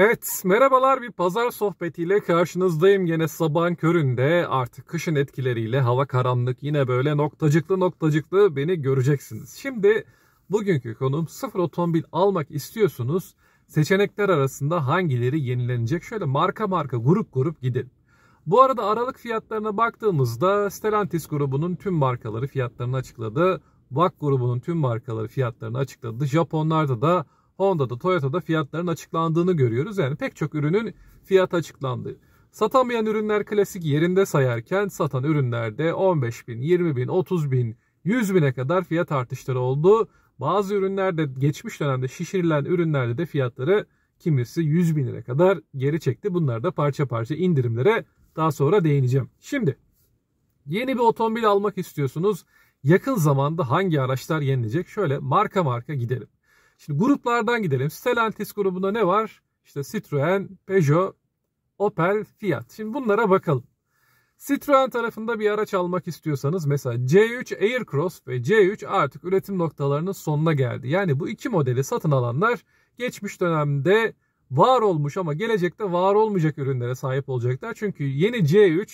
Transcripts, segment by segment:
Evet merhabalar bir pazar sohbetiyle karşınızdayım yine sabahın köründe artık kışın etkileriyle hava karanlık yine böyle noktacıklı noktacıklı beni göreceksiniz. Şimdi bugünkü konum sıfır otomobil almak istiyorsunuz seçenekler arasında hangileri yenilenecek şöyle marka marka grup grup gidelim. Bu arada aralık fiyatlarına baktığımızda Stellantis grubunun tüm markaları fiyatlarını açıkladı. VAK grubunun tüm markaları fiyatlarını açıkladı. Japonlarda da Honda'da, Toyota'da fiyatların açıklandığını görüyoruz. Yani pek çok ürünün fiyat açıklandı. Satamayan ürünler klasik yerinde sayarken satan ürünlerde 15 bin, 20 bin, 30 bin, 100 bine kadar fiyat artışları oldu. Bazı ürünlerde geçmiş dönemde şişirilen ürünlerde de fiyatları kimisi 100 bin lira kadar geri çekti. Bunlar da parça parça indirimlere daha sonra değineceğim. Şimdi yeni bir otomobil almak istiyorsunuz. Yakın zamanda hangi araçlar yenilecek? Şöyle marka marka gidelim. Şimdi gruplardan gidelim. Stellantis grubunda ne var? İşte Citroen, Peugeot, Opel, Fiat. Şimdi bunlara bakalım. Citroen tarafında bir araç almak istiyorsanız mesela C3 Aircross ve C3 artık üretim noktalarının sonuna geldi. Yani bu iki modeli satın alanlar geçmiş dönemde var olmuş ama gelecekte var olmayacak ürünlere sahip olacaklar. Çünkü yeni C3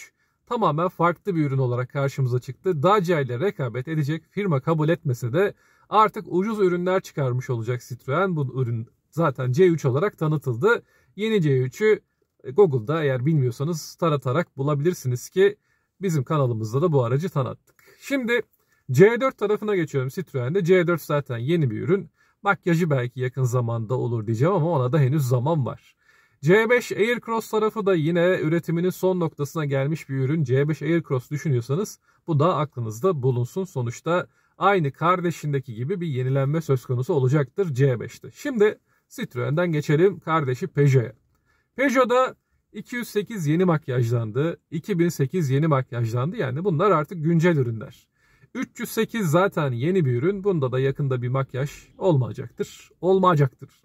tamamen farklı bir ürün olarak karşımıza çıktı. Dacia ile rekabet edecek firma kabul etmese de Artık ucuz ürünler çıkarmış olacak Citroen. Bu ürün zaten C3 olarak tanıtıldı. Yeni C3'ü e, Google'da eğer bilmiyorsanız taratarak bulabilirsiniz ki bizim kanalımızda da bu aracı tanıttık. Şimdi C4 tarafına geçiyorum Citroen'de. C4 zaten yeni bir ürün. Makyajı belki yakın zamanda olur diyeceğim ama ona da henüz zaman var. C5 Aircross tarafı da yine üretiminin son noktasına gelmiş bir ürün. C5 Aircross düşünüyorsanız bu da aklınızda bulunsun. Sonuçta aynı kardeşindeki gibi bir yenilenme söz konusu olacaktır C5'te. Şimdi Citroen'den geçelim kardeşi Peugeot'a. Peugeot'da 208 yeni makyajlandı, 2008 yeni makyajlandı yani bunlar artık güncel ürünler. 308 zaten yeni bir ürün. Bunda da yakında bir makyaj olmayacaktır. Olmayacaktır.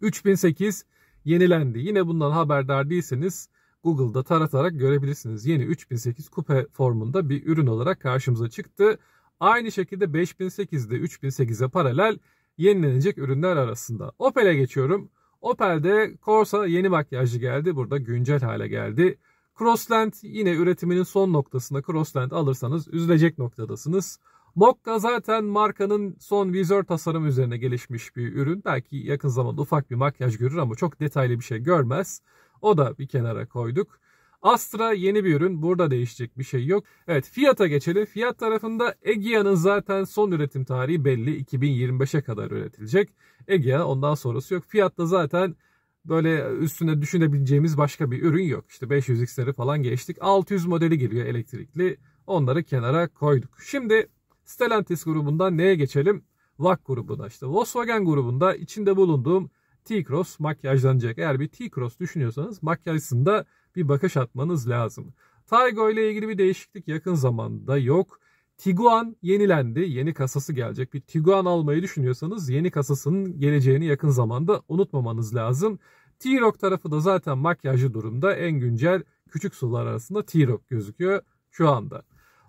3008 yenilendi. Yine bundan haberdar değilseniz Google'da taratarak görebilirsiniz. Yeni 3008 kupe formunda bir ürün olarak karşımıza çıktı. Aynı şekilde 5008'de 3008'e paralel yenilenecek ürünler arasında. Opel'e geçiyorum. Opel'de Corsa yeni makyajlı geldi. Burada güncel hale geldi. Crossland yine üretiminin son noktasında Crossland alırsanız üzülecek noktadasınız. Mokka zaten markanın son vizör tasarımı üzerine gelişmiş bir ürün. Belki yakın zamanda ufak bir makyaj görür ama çok detaylı bir şey görmez. O da bir kenara koyduk. Astra yeni bir ürün. Burada değişecek bir şey yok. Evet fiyata geçelim. Fiyat tarafında Egea'nın zaten son üretim tarihi belli. 2025'e kadar üretilecek. Egea ondan sonrası yok. Fiyatta zaten böyle üstüne düşünebileceğimiz başka bir ürün yok. İşte 500X'leri falan geçtik. 600 modeli geliyor elektrikli. Onları kenara koyduk. Şimdi Stellantis grubundan neye geçelim? VAG grubuna işte. Volkswagen grubunda içinde bulunduğum T-Cross makyajlanacak. Eğer bir T-Cross düşünüyorsanız makyajsında bir bakış atmanız lazım. Taygo ile ilgili bir değişiklik yakın zamanda yok. Tiguan yenilendi. Yeni kasası gelecek. Bir Tiguan almayı düşünüyorsanız yeni kasasının geleceğini yakın zamanda unutmamanız lazım. T-Roc tarafı da zaten makyajlı durumda. En güncel küçük sular arasında T-Roc gözüküyor şu anda.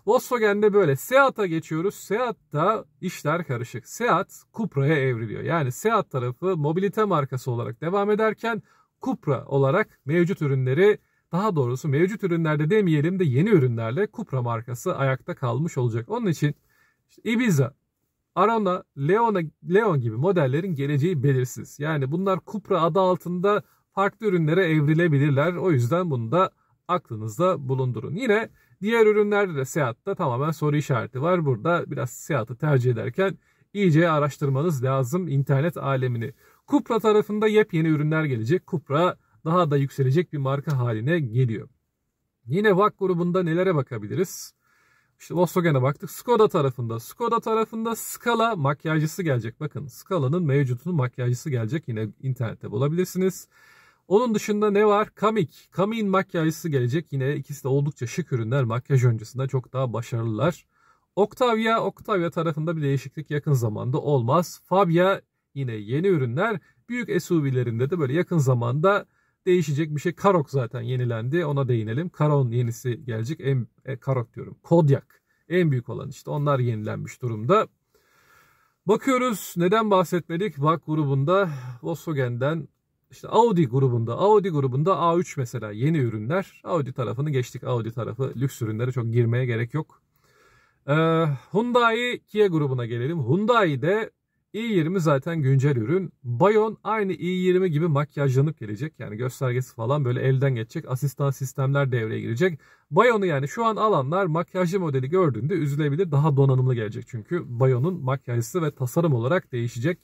Volkswagen'de böyle. Seat'a geçiyoruz. Seat'ta işler karışık. Seat Cupra'ya evriliyor. Yani Seat tarafı mobilite markası olarak devam ederken Cupra olarak mevcut ürünleri daha doğrusu mevcut ürünlerde demeyelim de yeni ürünlerle Cupra markası ayakta kalmış olacak. Onun için işte Ibiza, Arona, Leona, Leon gibi modellerin geleceği belirsiz. Yani bunlar Cupra adı altında farklı ürünlere evrilebilirler. O yüzden bunu da aklınızda bulundurun. Yine Diğer ürünlerde de Seat'ta tamamen soru işareti var. Burada biraz Seat'ı tercih ederken iyice araştırmanız lazım internet alemini. Cupra tarafında yepyeni ürünler gelecek. Cupra daha da yükselecek bir marka haline geliyor. Yine VAK grubunda nelere bakabiliriz? İşte Volkswagen'e baktık. Skoda tarafında. Skoda tarafında Scala makyajcısı gelecek. Bakın Scala'nın mevcutunu makyajcısı gelecek. Yine internette bulabilirsiniz. Onun dışında ne var? Kamik. Kamik'in makyajlısı gelecek. Yine ikisi de oldukça şık ürünler. Makyaj öncesinde çok daha başarılılar. Octavia, Octavia tarafında bir değişiklik yakın zamanda olmaz. Fabia yine yeni ürünler. Büyük SUV'lerinde de böyle yakın zamanda değişecek bir şey. Karok zaten yenilendi. Ona değinelim. Karon yenisi gelecek. En, e, Karok diyorum. Kodiak. En büyük olan işte. Onlar yenilenmiş durumda. Bakıyoruz neden bahsetmedik? VAK grubunda Volkswagen'den işte Audi grubunda, Audi grubunda A3 mesela yeni ürünler. Audi tarafını geçtik. Audi tarafı lüks ürünlere çok girmeye gerek yok. Ee, Hyundai Kia grubuna gelelim. Hyundai'de i20 zaten güncel ürün. Bayon aynı i20 gibi makyajlanıp gelecek. Yani göstergesi falan böyle elden geçecek. Asistan sistemler devreye girecek. Bayon'u yani şu an alanlar makyajlı modeli gördüğünde üzülebilir. Daha donanımlı gelecek çünkü. Bayon'un makyajlısı ve tasarım olarak değişecek.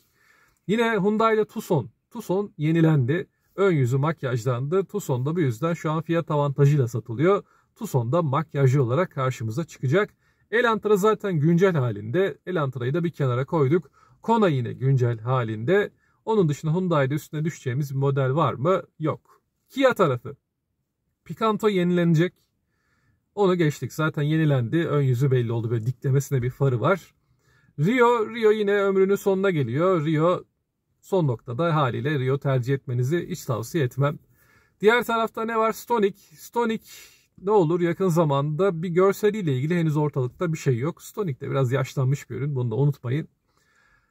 Yine Hyundai ile Tucson Tucson yenilendi. Ön yüzü makyajlandı. Tucson da bu yüzden şu an fiyat avantajıyla satılıyor. Tucson da makyajlı olarak karşımıza çıkacak. Elantra zaten güncel halinde. Elantra'yı da bir kenara koyduk. Kona yine güncel halinde. Onun dışında Hyundai'de üstüne düşeceğimiz bir model var mı? Yok. Kia tarafı. Picanto yenilenecek. Onu geçtik. Zaten yenilendi. Ön yüzü belli oldu. Böyle diklemesine bir farı var. Rio, Rio yine ömrünün sonuna geliyor. Rio Son noktada haliyle Rio tercih etmenizi hiç tavsiye etmem. Diğer tarafta ne var? Stonic. Stonic ne olur yakın zamanda bir görseliyle ilgili henüz ortalıkta bir şey yok. Stonic de biraz yaşlanmış bir ürün. Bunu da unutmayın.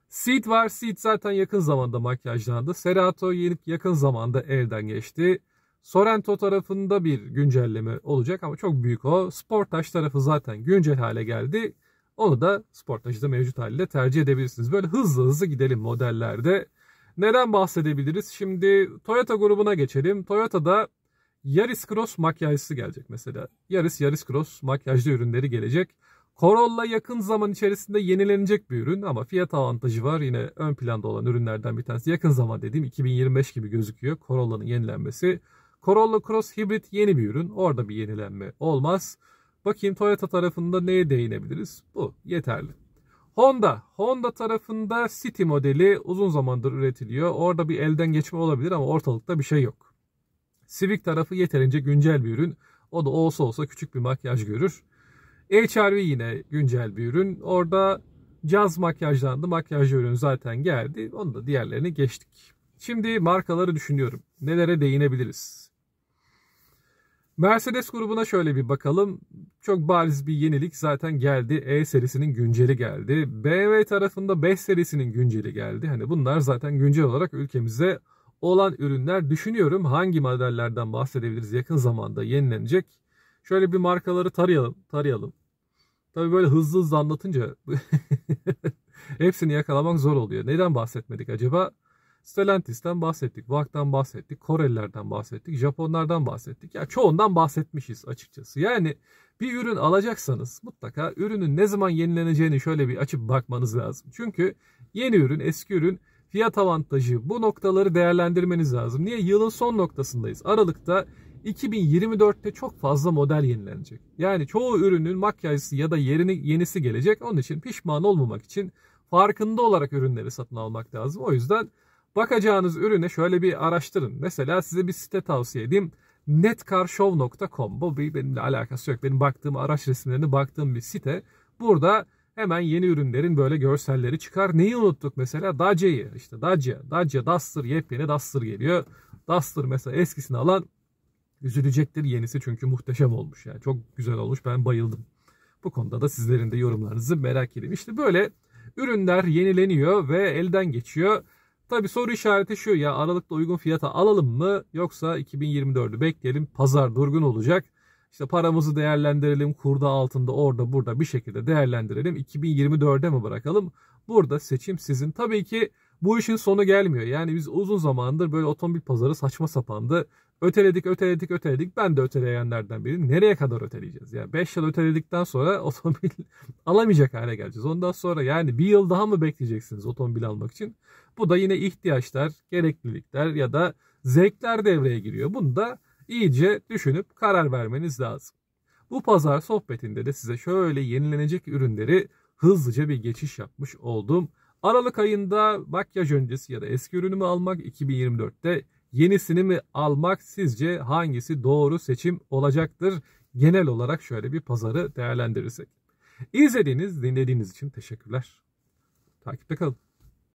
Seed var. Seed zaten yakın zamanda makyajlandı. Serato yenip yakın zamanda elden geçti. Sorento tarafında bir güncelleme olacak ama çok büyük o. Sportage tarafı zaten güncel hale geldi. Onu da Sportage'da mevcut haliyle tercih edebilirsiniz. Böyle hızlı hızlı gidelim modellerde. Neden bahsedebiliriz? Şimdi Toyota grubuna geçelim. Toyota'da Yaris Cross makyajlısı gelecek mesela. Yaris Yaris Cross makyajlı ürünleri gelecek. Corolla yakın zaman içerisinde yenilenecek bir ürün ama fiyat avantajı var. Yine ön planda olan ürünlerden bir tanesi. Yakın zaman dediğim 2025 gibi gözüküyor Corolla'nın yenilenmesi. Corolla Cross Hybrid yeni bir ürün. Orada bir yenilenme olmaz. Bakayım Toyota tarafında neye değinebiliriz? Bu yeterli. Honda. Honda tarafında City modeli uzun zamandır üretiliyor. Orada bir elden geçme olabilir ama ortalıkta bir şey yok. Civic tarafı yeterince güncel bir ürün. O da olsa olsa küçük bir makyaj görür. HRV yine güncel bir ürün. Orada caz makyajlandı. Makyaj ürün zaten geldi. Onu da diğerlerini geçtik. Şimdi markaları düşünüyorum. Nelere değinebiliriz? Mercedes grubuna şöyle bir bakalım. Çok bariz bir yenilik zaten geldi. E serisinin günceli geldi. BMW tarafında 5 serisinin günceli geldi. Hani bunlar zaten güncel olarak ülkemizde olan ürünler. Düşünüyorum hangi modellerden bahsedebiliriz yakın zamanda yenilenecek. Şöyle bir markaları tarayalım. tarayalım. Tabii böyle hızlı hızlı anlatınca hepsini yakalamak zor oluyor. Neden bahsetmedik acaba? Stellantis'ten bahsettik, VAG'dan bahsettik, Korelilerden bahsettik, Japonlardan bahsettik. Ya çoğundan bahsetmişiz açıkçası. Yani bir ürün alacaksanız mutlaka ürünün ne zaman yenileneceğini şöyle bir açıp bakmanız lazım. Çünkü yeni ürün, eski ürün fiyat avantajı bu noktaları değerlendirmeniz lazım. Niye? Yılın son noktasındayız. Aralık'ta 2024'te çok fazla model yenilenecek. Yani çoğu ürünün makyajı ya da yerini yenisi gelecek. Onun için pişman olmamak için farkında olarak ürünleri satın almak lazım. O yüzden Bakacağınız ürüne şöyle bir araştırın. Mesela size bir site tavsiye edeyim. netcarshow.com bu bir benimle alakası yok. Benim baktığım araç resimlerini baktığım bir site. Burada hemen yeni ürünlerin böyle görselleri çıkar. Neyi unuttuk mesela? Dacia'yı. İşte Dacia, Dacia Duster yepyeni Duster geliyor. Duster mesela eskisini alan üzülecektir yenisi çünkü muhteşem olmuş. Yani çok güzel olmuş. Ben bayıldım. Bu konuda da sizlerin de yorumlarınızı merak edeyim. İşte böyle ürünler yenileniyor ve elden geçiyor. Tabi soru işareti şu ya Aralık'ta uygun fiyata alalım mı yoksa 2024'ü bekleyelim pazar durgun olacak. İşte paramızı değerlendirelim kurda altında orada burada bir şekilde değerlendirelim 2024'e mi bırakalım? Burada seçim sizin. Tabii ki bu işin sonu gelmiyor. Yani biz uzun zamandır böyle otomobil pazarı saçma sapandı. Öteledik, öteledik, öteledik. Ben de öteleyenlerden biriyim. Nereye kadar öteleyeceğiz? Yani 5 yıl öteledikten sonra otomobil alamayacak hale geleceğiz. Ondan sonra yani bir yıl daha mı bekleyeceksiniz otomobil almak için? Bu da yine ihtiyaçlar, gereklilikler ya da zevkler devreye giriyor. Bunu da iyice düşünüp karar vermeniz lazım. Bu pazar sohbetinde de size şöyle yenilenecek ürünleri hızlıca bir geçiş yapmış oldum. Aralık ayında makyaj öncesi ya da eski ürünümü almak 2024'te yenisini mi almak sizce hangisi doğru seçim olacaktır? Genel olarak şöyle bir pazarı değerlendirirsek. İzlediğiniz, dinlediğiniz için teşekkürler. Takipte kalın.